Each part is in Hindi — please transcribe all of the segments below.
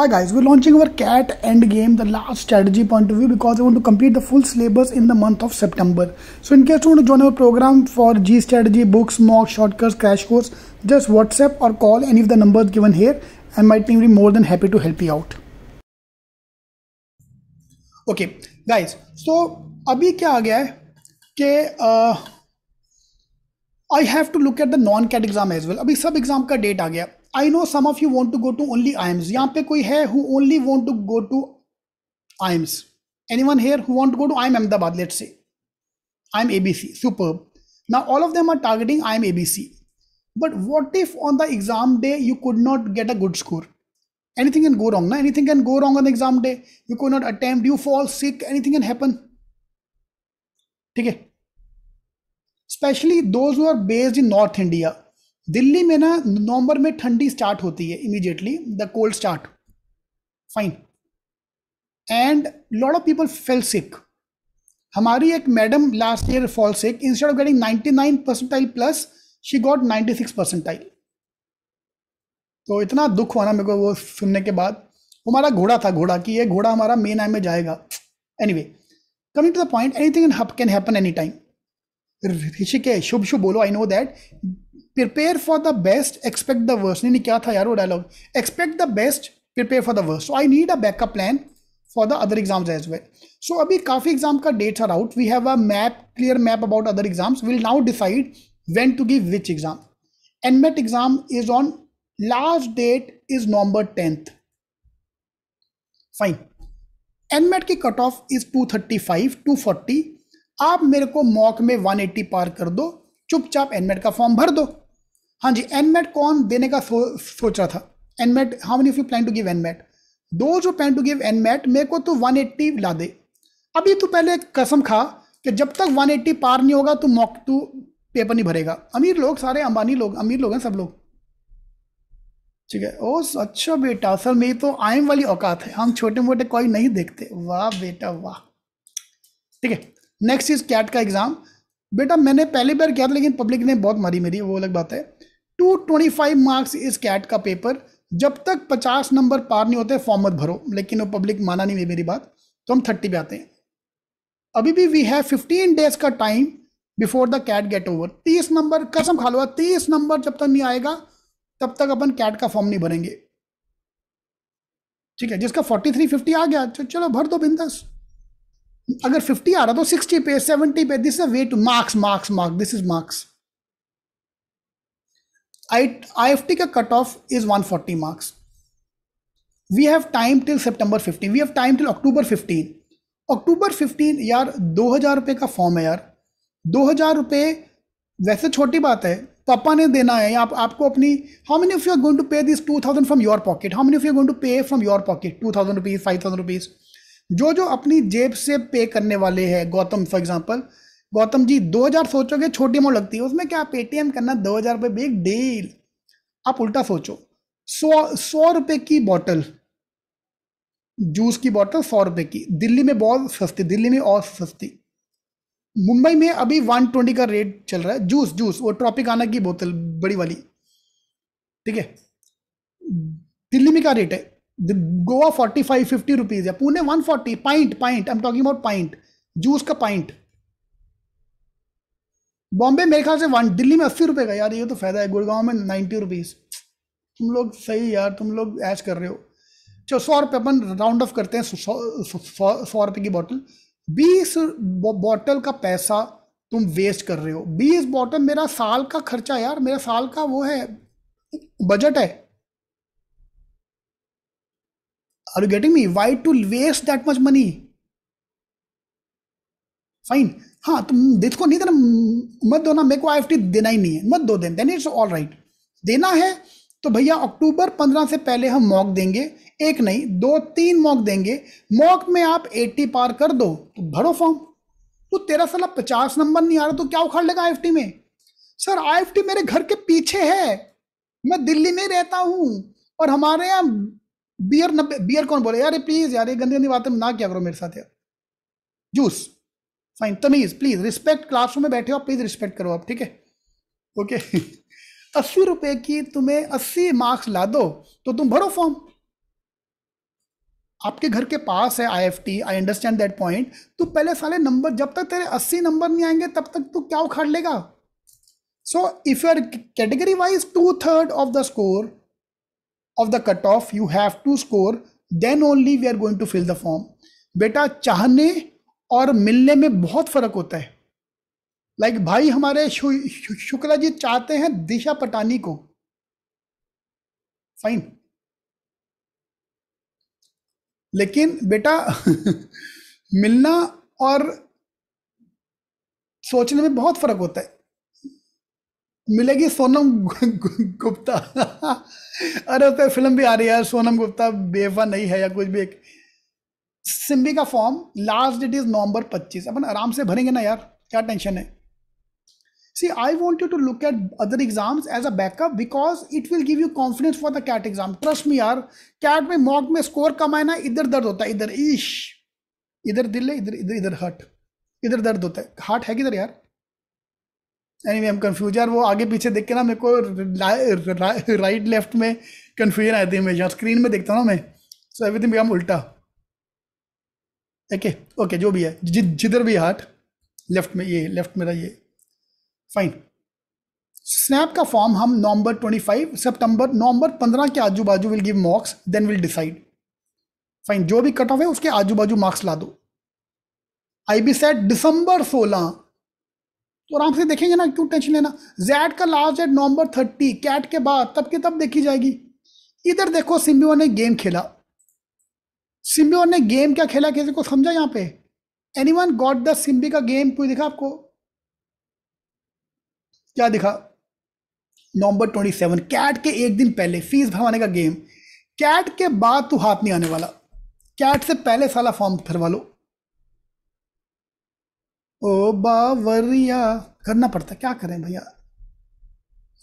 Hi guys, we're launching our CAT end game, the last strategy point of view because I want to complete the full syllabus in the month of September. So in case you want to join our program for G strategy, books, mock, shortcuts, crash course, just WhatsApp or call any of the numbers given here and my team will be more than happy to help you out. Okay, guys, so अभी क्या आ गया है कि I have to look at the non CAT exam as well अभी सब एग्जाम का डेट आ गया I know some of you want to go to only आईम्स यहाँ पे कोई है who only want to go to IIMs anyone here who want to go to I M Ahmedabad let's say I M A B C super now all of them are targeting i'm abc but what if on the exam day you could not get a good score anything can go wrong anything can go wrong on the exam day you could not attempt you fall sick anything can happen okay especially those who are based in north india Delhi में ना नवंबर में ठंडी स्टार्ट होती है immediately the cold start fine and lot of people fell sick हमारी एक madam last year fall sick instead of getting 99 percentile plus she got 96 percentile तो इतना दुख हुआ ना मेरे को वो सुनने के बाद हमारा घोड़ा था घोड़ा कि ये घोड़ा हमारा मेन आई में जाएगा anyway coming to the point anything can happen any time Rishikesh शुभ शुभ बोलो I know that prepare for the best expect the worst नहीं क्या था यार वो dialogue expect the best prepare for the worst so I need a backup plan for the other exams as well so अभी काफ़ी एग्जाम का dates are out we have a map clear map about other exams will now decide when to give which exam NMAT exam is on last date is November tenth fine NMAT की cut off is two thirty five to forty आप मेरे को मॉक में वन एट्टी पार कर दो चुपचाप एनमेट का फॉर्म भर दो हाँ जी एनमेट कौन देने का सो, सोच रहा था NMAT how many of you plan to give NMAT दो जो प्लान टू गिव एनमेट मेरे को तो 180 ला दे अभी तो पहले कसम खा कि जब तक 180 पार नहीं होगा तो मॉक टू पेपर नहीं भरेगा अमीर लोग सारे अंबानी लोग अमीर लोग हैं सब लोग ठीक है ओ अच्छा बेटा सर मेरी तो आयम वाली औकात है हम छोटे मोटे कोई नहीं देखते वाह बेटा वाह ठीक है नेक्स्ट इज कैट का एग्ज़ाम बेटा मैंने पहली बार किया था लेकिन पब्लिक ने बहुत मारी मेरी वो अलग बात है 225 मार्क्स इस कैट का पेपर जब तक 50 नंबर पार नहीं होते फॉर्म मत भरो लेकिन वो पब्लिक माना नहीं मेरी बात तो हम 30 पे आते हैं अभी भी वी हैव 15 डेज का time before the CAT get over 30 number कसम खा लो 30 नंबर जब तक नहीं आएगा तब तक अपन कैट का फॉर्म नहीं भरेंगे ठीक है जिसका 43 50 आ गया तो चलो भर दो बिंदास अगर 50 आ रहा तो 60 पे 70 पे this a way to marks marks marks this is marks I F T का cut off is one forty marks we have time till September fifteen we have time till October fifteen October fifteen यार दो हज़ार रुपये का फॉर्म है यार दो हज़ार रुपये वैसे छोटी बात है पापा ने देना है आप आपको अपनी how many of you are going to pay this two thousand from your pocket how many of you going to pay from your pocket two thousand rupees five thousand rupees जो जो अपनी जेब से पे करने वाले हैं गौतम फॉर एग्जाम्पल गौतम जी दो हजार सोचोगे छोटी मोड़ लगती है उसमें क्या पेटीएम करना दो हजार रुपये बिग डील आप उल्टा सोचो सौ सौ रुपये की बॉटल जूस की बॉटल सौ रुपये की दिल्ली में बहुत सस्ती दिल्ली में और सस्ती मुंबई में अभी वन ट्वेंटी का रेट चल रहा है जूस जूस वो ट्रॉपिकाना की बोतल बड़ी वाली ठीक है दिल्ली में क्या रेट है Goa forty five fifty rupees है Pune one forty pint pint I am talking about pint juice का पाइंट बॉम्बे मेरे ख्याल से वन दिल्ली में अस्सी रुपये का यार ये तो फ़ायदा है गुड़गांव में नाइन्टी रुपीज़ तुम लोग सही यार तुम लोग ऐश कर रहे हो चलो सौ रुपये अपन राउंड ऑफ करते हैं सौ रुपये की बोतल बीस बोतल का पैसा तुम वेस्ट कर रहे हो बीस बोतल मेरा साल का खर्चा यार मेरा साल का वो है बजट है are you getting me why to waste that much money fine हाँ तुम देखो तो नहीं देना मत दो ना मेरे को आई देना ही नहीं है मत दो then then it's all right देना है तो भैया अक्टूबर पंद्रह से पहले हम मॉक देंगे एक नहीं दो तीन मॉक देंगे मॉक में आप एट्टी पार कर दो तो भरो फॉर्म तो तेरा साला पचास नंबर नहीं आ रहा तो क्या उखाड़ लेगा आई में सर आई मेरे घर के पीछे है मैं दिल्ली में रहता हूँ और हमारे यहाँ बियर नब्बे बियर कौन बोले यार प्लीज़ यार ये गंदी गंदी बातें ना क्या करो मेरे साथ यार जूस फाइन तमीज़ प्लीज़ रिस्पेक्ट क्लासरूम में बैठे हो प्लीज़ रिस्पेक्ट करो आप ठीक है ओके अस्सी रुपए की तुम्हें अस्सी मार्क्स ला दो तो तुम भरो फॉर्म आपके घर के पास है I F T I understand that point तू पहले साले नंबर जब तक तेरे अस्सी नंबर नहीं आएंगे तब तक तू क्या उखाड़ लेगा so if you are category wise two third of the score of the cut off you have to score then only we are going to fill the form बेटा चाहने और मिलने में बहुत फर्क होता है लाइक like भाई हमारे शु, शु, शुक्ला जी चाहते हैं दिशा पटानी को फाइन लेकिन बेटा मिलना और सोचने में बहुत फर्क होता है मिलेगी सोनम गुप्ता अरे उस फिल्म भी आ रही है सोनम गुप्ता बेवा नहीं है या कुछ भी एक सिम्बी का form last date is November 25 अपन आराम से भरेंगे ना यार क्या टेंशन है see I want you to look at other exams as a backup because it will give you confidence for the CAT exam trust me यार कैट में मॉक में स्कोर कम आए ना इधर दर्द होता है इधर ईश इधर दिल है इधर इधर इधर हट इधर दर्द होता है हार्ट है किधर यार एनी वे एम कन्फ्यूज यार वो आगे पीछे देख के ना मेरे को राइट लेफ्ट में कन्फ्यूजन आती है हमेशा स्क्रीन में देखता हूँ ना मैं सो एवरीथिंग बिकम उल्टा ओके ओके जो भी है जि, जिधर भी हार्ट लेफ्ट में ये लेफ्ट मेरा ये फाइन स्नैप का फॉर्म हम नवंबर 25 सितंबर नवंबर 15 के आजू बाजू will give marks then will decide fine जो भी कट ऑफ है उसके आजू बाजू मार्क्स ला दो आई बी सेट दिसंबर 16 तो आराम से देखेंगे ना क्यों टेंशन लेना जैड का लास्ट डेट नवंबर 30 कैट के बाद तब के तब देखी जाएगी इधर देखो सिम्बियो ने गेम खेला सिम्बियोन ने गेम क्या खेला किसी को समझा यहाँ पे anyone got the Symbi का गेम कोई दिखा आपको क्या दिखा नवंबर ट्वेंटी सेवन कैट के एक दिन पहले फीस भरवाने का गेम कैट के बाद तू हाथ नहीं आने वाला कैट से पहले साला फॉर्म भरवा लो ओ बावरिया करना पड़ता क्या करें भैया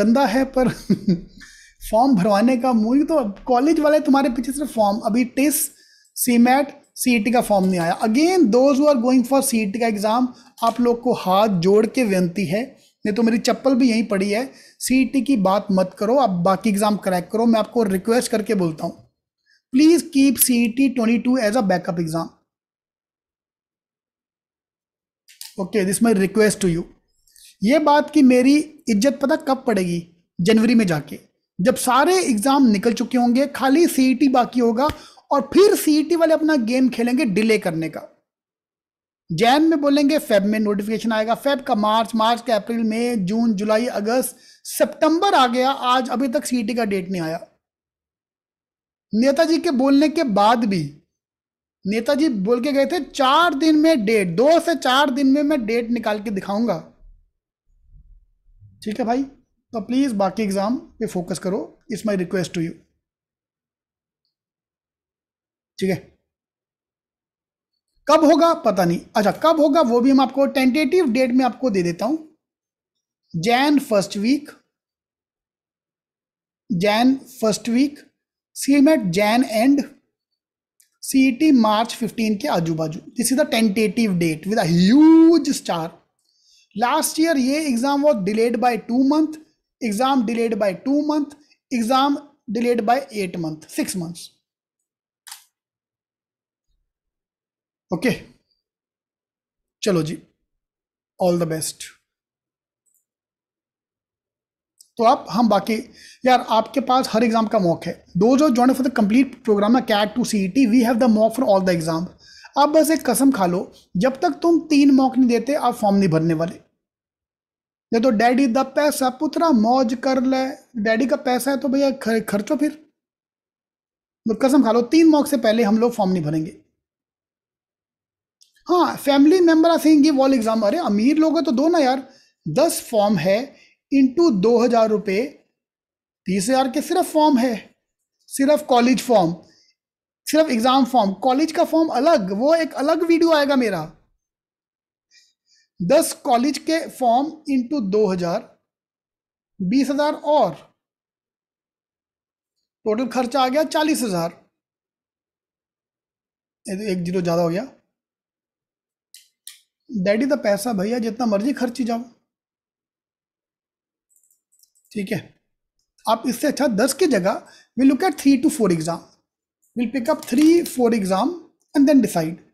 गंदा है पर फॉर्म भरवाने का मूल तो कॉलेज वाले तुम्हारे पीछे सिर्फ फॉर्म अभी टेस्ट सी मैट सी का फॉर्म नहीं आया again those are going for C का एग्ज़ाम आप लोग को हाथ जोड़ के विनती है नहीं तो मेरी चप्पल भी यहीं पड़ी है सी e की बात मत करो आप बाकी एग्ज़ाम क्रैक करो मैं आपको रिक्वेस्ट करके बोलता हूँ please keep C E twenty two as a backup exam okay this my request to you ये बात की मेरी इज्जत पता कब पड़ेगी जनवरी में जाके जब सारे एग्ज़ाम निकल चुके होंगे खाली सी e बाकी होगा और फिर सीईटी e वाले अपना गेम खेलेंगे डिले करने का जैन में बोलेंगे फेब में नोटिफिकेशन आएगा फेब का मार्च मार्च का अप्रैल मई जून जुलाई अगस्त सितंबर आ गया आज अभी तक सीईटी e का डेट नहीं आया नेताजी के बोलने के बाद भी नेताजी बोल के गए थे चार दिन में डेट दो से चार दिन में मैं डेट निकाल के दिखाऊंगा ठीक है भाई तो प्लीज़ बाकी एग्ज़ाम पे फोकस करो it's my request to you ठीक है कब होगा पता नहीं अच्छा कब होगा वो भी हम आपको टेंटेटिव डेट में आपको दे देता हूं Jan first week Jan first week CMAT Jan end C मार्च 15 के आजू बाजू this is the tentative date with huge star last year ये exam was delayed by two month exam delayed by two month exam delayed by eight month six months okay चलो जी ऑल द बेस्ट तो आप हम बाकी यार आपके पास हर एग्जाम का मॉक है दो जो join for the complete program है CAT to C T we have the mock for all the exam आप बस एक कसम खा लो जब तक तुम तीन मॉक नहीं देते आप फॉर्म नहीं भरने वाले या तो डैडी द पैसा पुत्रा मौज कर ले डैडी का पैसा है तो भैया खर्चो फिर तो कसम खा लो तीन मॉक से पहले हम लोग फॉर्म नहीं भरेंगे हाँ फैमिली मेंबर आ सेंगे वॉल एग्जाम अरे अमीर लोग तो दो ना यार दस फॉर्म है इंटू दो हजार रुपये तीस हजार के सिर्फ फॉर्म है सिर्फ कॉलेज फॉर्म सिर्फ एग्जाम फॉर्म कॉलेज का फॉर्म अलग वो एक अलग वीडियो आएगा मेरा दस कॉलेज के फॉर्म इंटू दो हजार बीस हजार और टोटल खर्चा आ गया चालीस हजार एक जीरो ज़्यादा हो गया डैडी इज द पैसा भैया जितना मर्जी खर्ची जाओ ठीक है आप इससे अच्छा दस की जगह will look at three to four exam will pick up three four exam and then decide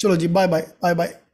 चलो जी बाय बाय बाय बाय